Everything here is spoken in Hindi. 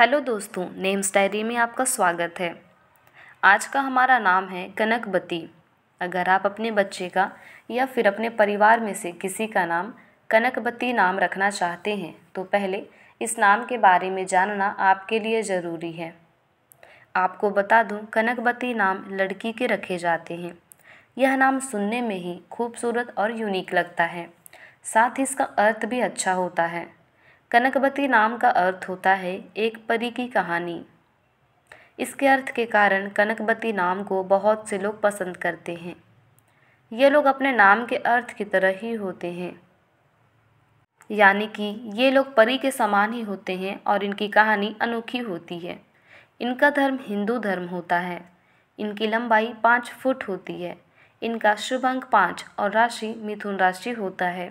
हेलो दोस्तों नेम्स डायरी में आपका स्वागत है आज का हमारा नाम है कनकबती अगर आप अपने बच्चे का या फिर अपने परिवार में से किसी का नाम कनकबती नाम रखना चाहते हैं तो पहले इस नाम के बारे में जानना आपके लिए ज़रूरी है आपको बता दूं कनकबती नाम लड़की के रखे जाते हैं यह नाम सुनने में ही खूबसूरत और यूनिक लगता है साथ ही इसका अर्थ भी अच्छा होता है कनकवती नाम का अर्थ होता है एक परी की कहानी इसके अर्थ के कारण कनकवती नाम को बहुत से लोग पसंद करते हैं ये लोग अपने नाम के अर्थ की तरह ही होते हैं यानी कि ये लोग परी के समान ही होते हैं और इनकी कहानी अनोखी होती है इनका धर्म हिंदू धर्म होता है इनकी लंबाई पाँच फुट होती है इनका शुभ अंक पाँच और राशि मिथुन राशि होता है